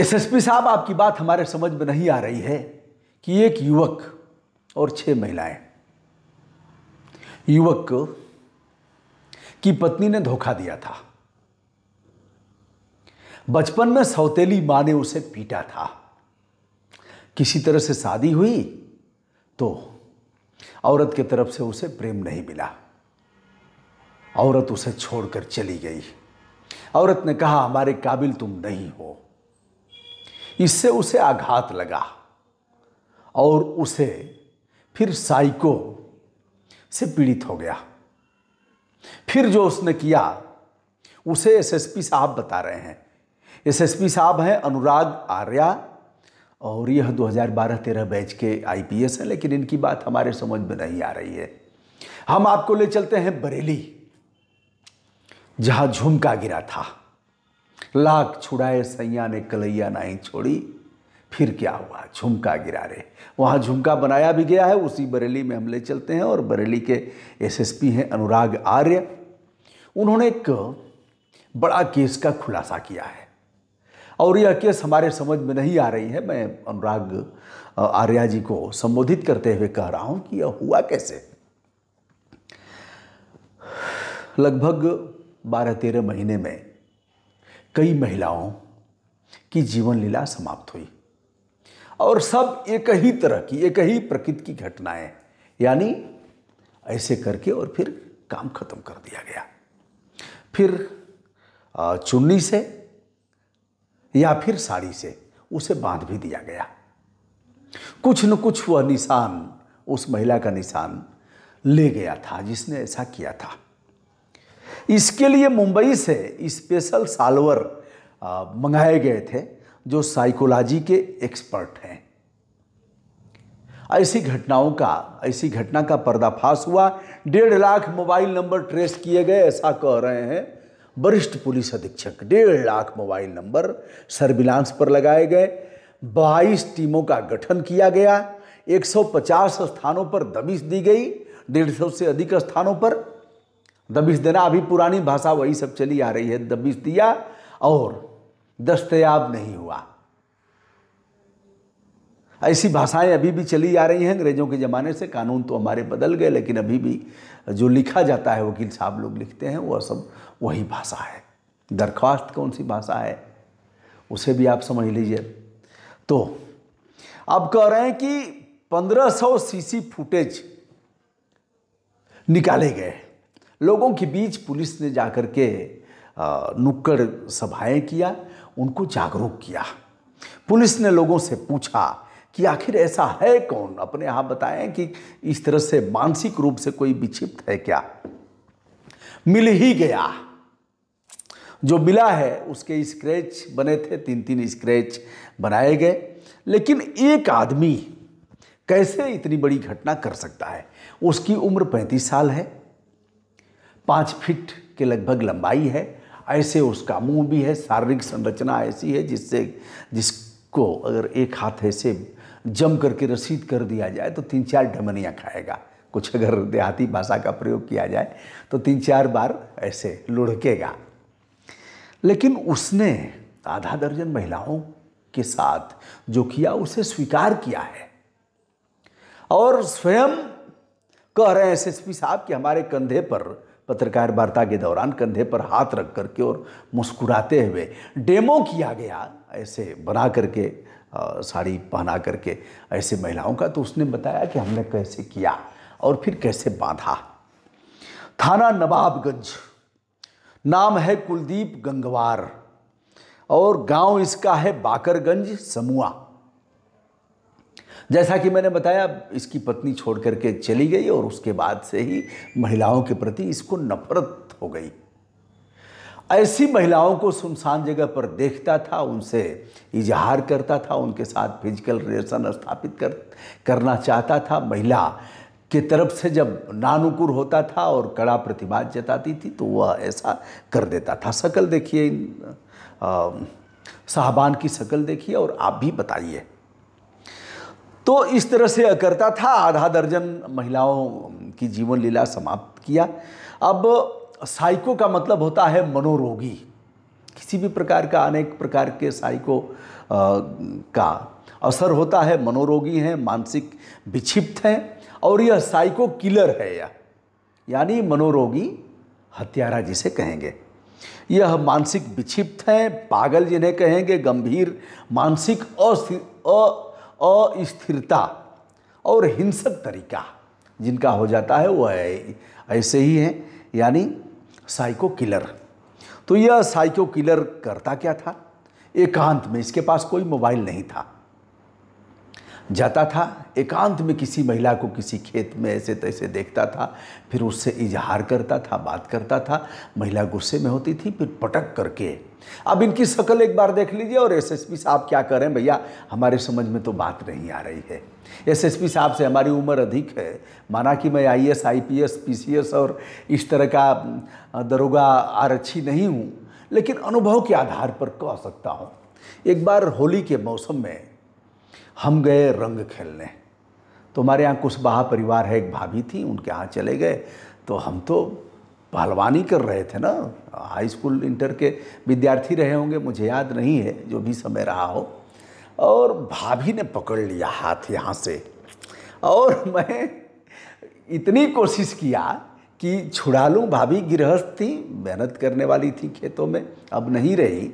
SSP साहब आपकी बात हमारे समझ में नहीं आ रही है कि एक युवक और छह महिलाएं युवक की पत्नी ने धोखा दिया था बचपन में सौतेली मां ने उसे पीटा था किसी तरह से शादी हुई तो औरत की तरफ से उसे प्रेम नहीं मिला औरत उसे छोड़कर चली गई औरत ने कहा हमारे काबिल तुम नहीं हो इससे उसे आघात लगा और उसे फिर साइको से पीड़ित हो गया फिर जो उसने किया उसे एसएसपी साहब बता रहे हैं एसएसपी साहब हैं अनुराग आर्या और यह 2012-13 बैच के आईपीएस हैं लेकिन इनकी बात हमारे समझ में नहीं आ रही है हम आपको ले चलते हैं बरेली जहां झुमका गिरा था लाख छुड़ाए सैया ने कलैया नहीं छोड़ी फिर क्या हुआ झुमका गिरा रहे वहाँ झुमका बनाया भी गया है उसी बरेली में हमले चलते हैं और बरेली के एसएसपी हैं अनुराग आर्य उन्होंने एक बड़ा केस का खुलासा किया है और यह केस हमारे समझ में नहीं आ रही है मैं अनुराग आर्या जी को संबोधित करते हुए कह रहा हूँ कि यह हुआ कैसे लगभग बारह तेरह महीने में कई महिलाओं की जीवन लीला समाप्त हुई और सब एक ही तरह की एक ही प्रकृति की घटनाएं यानी ऐसे करके और फिर काम खत्म कर दिया गया फिर चुन्नी से या फिर साड़ी से उसे बांध भी दिया गया कुछ न कुछ वह निशान उस महिला का निशान ले गया था जिसने ऐसा किया था इसके लिए मुंबई से स्पेशल सालवर मंगाए गए थे जो साइकोलॉजी के एक्सपर्ट हैं ऐसी घटनाओं का ऐसी घटना का पर्दाफाश हुआ डेढ़ लाख मोबाइल नंबर ट्रेस किए गए ऐसा कह रहे हैं वरिष्ठ पुलिस अधीक्षक डेढ़ लाख मोबाइल नंबर सर्विलांस पर लगाए गए 22 टीमों का गठन किया गया 150 स्थानों पर दबिश दी गई सौ से अधिक स्थानों पर दबिश देना अभी पुरानी भाषा वही सब चली आ रही है दबिश दिया और दस्तयाब नहीं हुआ ऐसी भाषाएं अभी भी चली आ रही हैं अंग्रेज़ों के ज़माने से कानून तो हमारे बदल गए लेकिन अभी भी जो लिखा जाता है वकील साहब लोग लिखते हैं वह सब वही भाषा है दरख्वास्त कौन सी भाषा है उसे भी आप समझ लीजिए तो आप कह रहे हैं कि 1500 सीसी फुटेज निकाले गए लोगों के बीच पुलिस ने जाकर के नुक्कड़ सभाएं किया उनको जागरूक किया पुलिस ने लोगों से पूछा कि आखिर ऐसा है कौन अपने आप बताएं कि इस तरह से मानसिक रूप से कोई विक्षिप्त है क्या मिल ही गया जो मिला है उसके स्क्रैच बने थे तीन तीन स्क्रैच बनाए गए लेकिन एक आदमी कैसे इतनी बड़ी घटना कर सकता है उसकी उम्र पैंतीस साल है पाँच फीट के लगभग लंबाई है ऐसे उसका मुंह भी है शारीरिक संरचना ऐसी है जिससे जिसको अगर एक हाथ ऐसे जम करके रसीद कर दिया जाए तो तीन चार ढमनियाँ खाएगा कुछ अगर देहाती भाषा का प्रयोग किया जाए तो तीन चार बार ऐसे लुढ़केगा लेकिन उसने आधा दर्जन महिलाओं के साथ जो किया उसे स्वीकार किया है और स्वयं कह रहे हैं एस एस पी साहब कि हमारे कंधे पर पत्रकार वार्ता के दौरान कंधे पर हाथ रख करके और मुस्कुराते हुए डेमो किया गया ऐसे बना करके साड़ी पहना करके ऐसे महिलाओं का तो उसने बताया कि हमने कैसे किया और फिर कैसे बांधा थाना नवाबगंज नाम है कुलदीप गंगवार और गांव इसका है बाकरगंज समुआ जैसा कि मैंने बताया इसकी पत्नी छोड़ करके चली गई और उसके बाद से ही महिलाओं के प्रति इसको नफरत हो गई ऐसी महिलाओं को सुनसान जगह पर देखता था उनसे इजहार करता था उनके साथ फिजिकल रिलेशन स्थापित कर करना चाहता था महिला के तरफ से जब नानुकुर होता था और कड़ा प्रतिवाद जताती थी तो वह ऐसा कर देता था शकल देखिए साहबान की शकल देखिए और आप भी बताइए तो इस तरह से करता था आधा दर्जन महिलाओं की जीवन लीला समाप्त किया अब साइको का मतलब होता है मनोरोगी किसी भी प्रकार का अनेक प्रकार के साइको का असर होता है मनोरोगी हैं मानसिक विक्षिप्त हैं और यह साइको किलर है यह यानी मनोरोगी हत्यारा जिसे कहेंगे यह मानसिक विक्षिप्त हैं पागल जिन्हें कहेंगे गंभीर मानसिक अस्थिर अस्थिरता और हिंसक तरीका जिनका हो जाता है वह ऐसे ही हैं यानी साइको किलर तो यह साइको किलर करता क्या था एकांत में इसके पास कोई मोबाइल नहीं था जाता था एकांत में किसी महिला को किसी खेत में ऐसे तैसे देखता था फिर उससे इजहार करता था बात करता था महिला गुस्से में होती थी फिर पटक करके अब इनकी शक्ल एक बार देख लीजिए और एसएसपी साहब क्या करें भैया हमारे समझ में तो बात नहीं आ रही है एसएसपी साहब से हमारी उम्र अधिक है माना कि मैं आईएएस आईपीएस पीसीएस और इस तरह का दरोगा आरक्षी नहीं हूँ लेकिन अनुभव के आधार पर कह सकता हूँ एक बार होली के मौसम में हम गए रंग खेलने तो हमारे यहाँ कुशबाहा परिवार है एक भाभी थी उनके यहाँ चले गए तो हम तो पहलवानी कर रहे थे ना हाई स्कूल इंटर के विद्यार्थी रहे होंगे मुझे याद नहीं है जो भी समय रहा हो और भाभी ने पकड़ लिया हाथ यहाँ से और मैं इतनी कोशिश किया कि छुड़ा लूँ भाभी गृहस्थ थी मेहनत करने वाली थी खेतों में अब नहीं रही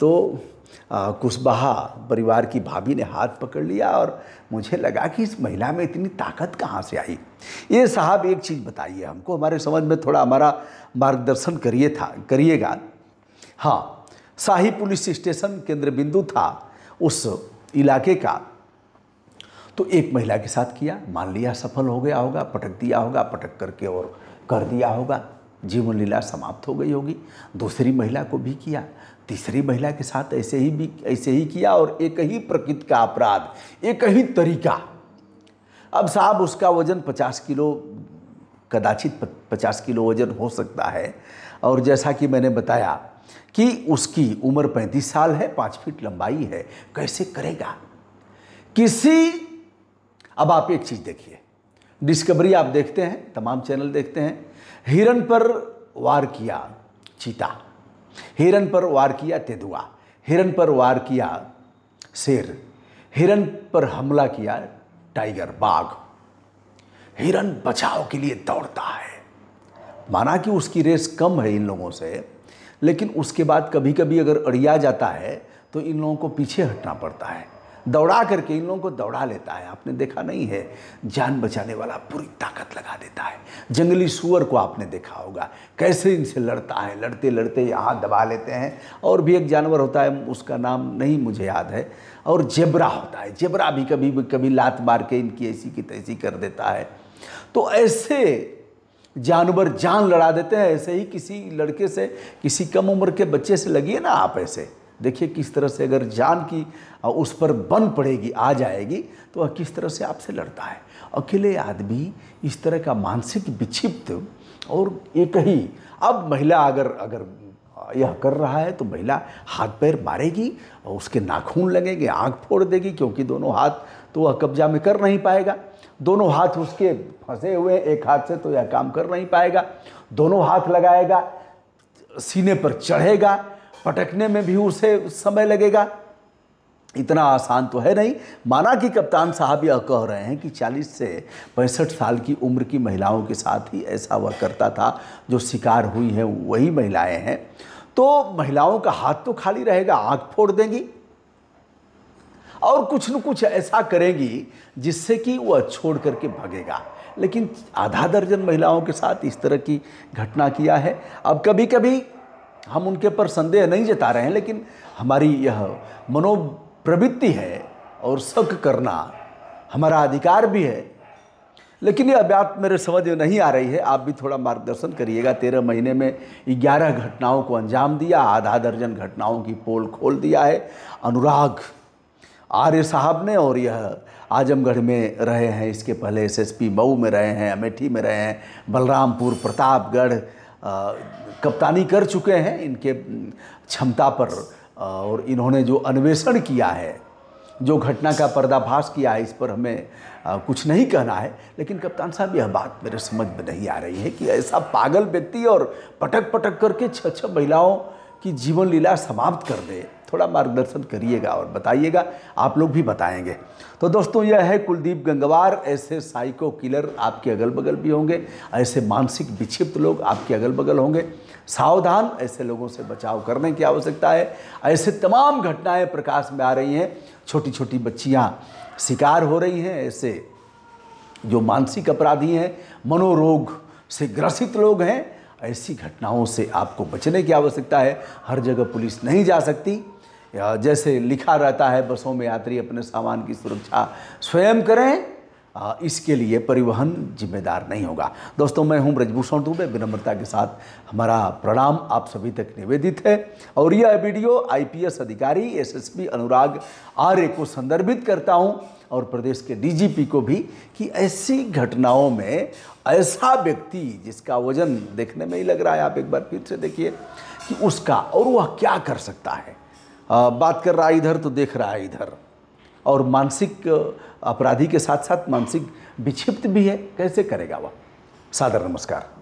तो कुशबहा परिवार की भाभी ने हाथ पकड़ लिया और मुझे लगा कि इस महिला में इतनी ताकत कहाँ से आई ये साहब एक चीज़ बताइए हमको हमारे समझ में थोड़ा हमारा मार्गदर्शन करिए था करिएगा हाँ शाही पुलिस स्टेशन केंद्र बिंदु था उस इलाके का तो एक महिला के साथ किया मान लिया सफल हो गया होगा पटक दिया होगा पटक करके और कर दिया होगा जीवन लीला समाप्त हो गई होगी दूसरी महिला को भी किया तीसरी महिला के साथ ऐसे ही भी ऐसे ही किया और एक ही प्रकृति का अपराध एक ही तरीका अब साहब उसका वज़न पचास किलो कदाचित पचास किलो वज़न हो सकता है और जैसा कि मैंने बताया कि उसकी उम्र पैंतीस साल है पाँच फीट लंबाई है कैसे करेगा किसी अब आप एक चीज़ देखिए डिस्कवरी आप देखते हैं तमाम चैनल देखते हैं हिरन पर वार किया चीता हिरन पर वार किया तेंदुआ हिरन पर वार किया शेर हिरन पर हमला किया टाइगर बाघ हिरन बचाव के लिए दौड़ता है माना कि उसकी रेस कम है इन लोगों से लेकिन उसके बाद कभी कभी अगर अड़िया जाता है तो इन लोगों को पीछे हटना पड़ता है दौड़ा करके इन लोगों को दौड़ा लेता है आपने देखा नहीं है जान बचाने वाला पूरी ताकत लगा देता है जंगली सुअर को आपने देखा होगा कैसे इनसे लड़ता है लड़ते लड़ते यहाँ दबा लेते हैं और भी एक जानवर होता है उसका नाम नहीं मुझे याद है और जेबरा होता है जेबरा भी कभी कभी लात मार के इनकी ऐसी की तैसी कर देता है तो ऐसे जानवर जान लड़ा देते हैं ऐसे ही किसी लड़के से किसी कम उम्र के बच्चे से लगी ना आप ऐसे देखिए किस तरह से अगर जान की उस पर बन पड़ेगी आ जाएगी तो वह किस तरह से आपसे लड़ता है अकेले आदमी इस तरह का मानसिक विक्षिप्त और एक ही अब महिला अगर अगर यह कर रहा है तो महिला हाथ पैर मारेगी और उसके नाखून लगेंगे आँख फोड़ देगी क्योंकि दोनों हाथ तो वह कब्जा में कर नहीं पाएगा दोनों हाथ उसके फंसे हुए हैं एक हाथ से तो यह काम कर नहीं पाएगा दोनों हाथ लगाएगा सीने पर चढ़ेगा पटकने में भी उसे समय लगेगा इतना आसान तो है नहीं माना कि कप्तान साहब यह कह रहे हैं कि 40 से पैंसठ साल की उम्र की महिलाओं के साथ ही ऐसा वह करता था जो शिकार हुई हैं वही महिलाएं हैं तो महिलाओं का हाथ तो खाली रहेगा आग फोड़ देंगी और कुछ न कुछ ऐसा करेंगी जिससे कि वह छोड़ करके भागेगा लेकिन आधा दर्जन महिलाओं के साथ इस तरह की घटना किया है अब कभी कभी हम उनके पर संदेह नहीं जता रहे हैं लेकिन हमारी यह मनोप्रवृत्ति है और शक करना हमारा अधिकार भी है लेकिन यह बात मेरे समझ में नहीं आ रही है आप भी थोड़ा मार्गदर्शन करिएगा तेरह महीने में ग्यारह घटनाओं को अंजाम दिया आधा दर्जन घटनाओं की पोल खोल दिया है अनुराग आर्य साहब ने और यह आजमगढ़ में रहे हैं इसके पहले एसएसपी मऊ में रहे हैं अमेठी में रहे हैं बलरामपुर प्रतापगढ़ कप्तानी कर चुके हैं इनके क्षमता पर और इन्होंने जो अन्वेषण किया है जो घटना का पर्दाफाश किया है इस पर हमें आ, कुछ नहीं कहना है लेकिन कप्तान साहब यह बात मेरे समझ में नहीं आ रही है कि ऐसा पागल व्यक्ति और पटक पटक करके छः छः महिलाओं की जीवन लीला समाप्त कर दे थोड़ा मार्गदर्शन करिएगा और बताइएगा आप लोग भी बताएंगे तो दोस्तों यह है कुलदीप गंगवार ऐसे साइको किलर आपके अगल बगल भी होंगे ऐसे मानसिक विक्षिप्त लोग आपके अगल बगल होंगे सावधान ऐसे लोगों से बचाव करने की आवश्यकता है ऐसे तमाम घटनाएं प्रकाश में आ रही हैं छोटी छोटी बच्चियाँ शिकार हो रही हैं ऐसे जो मानसिक अपराधी हैं मनोरोग से ग्रसित लोग हैं ऐसी घटनाओं से आपको बचने की आवश्यकता है हर जगह पुलिस नहीं जा सकती जैसे लिखा रहता है बसों में यात्री अपने सामान की सुरक्षा स्वयं करें इसके लिए परिवहन जिम्मेदार नहीं होगा दोस्तों मैं हूं ब्रजभूषण दुबे विनम्रता के साथ हमारा प्रणाम आप सभी तक निवेदित है और यह वीडियो आईपीएस अधिकारी एसएसपी अनुराग आर्य को संदर्भित करता हूं और प्रदेश के डीजीपी को भी कि ऐसी घटनाओं में ऐसा व्यक्ति जिसका वजन देखने में ही लग रहा है आप एक बार फिर से देखिए कि उसका और वह क्या कर सकता है बात कर रहा है इधर तो देख रहा है इधर और मानसिक अपराधी के साथ साथ मानसिक विक्षिप्त भी है कैसे करेगा वह सादर नमस्कार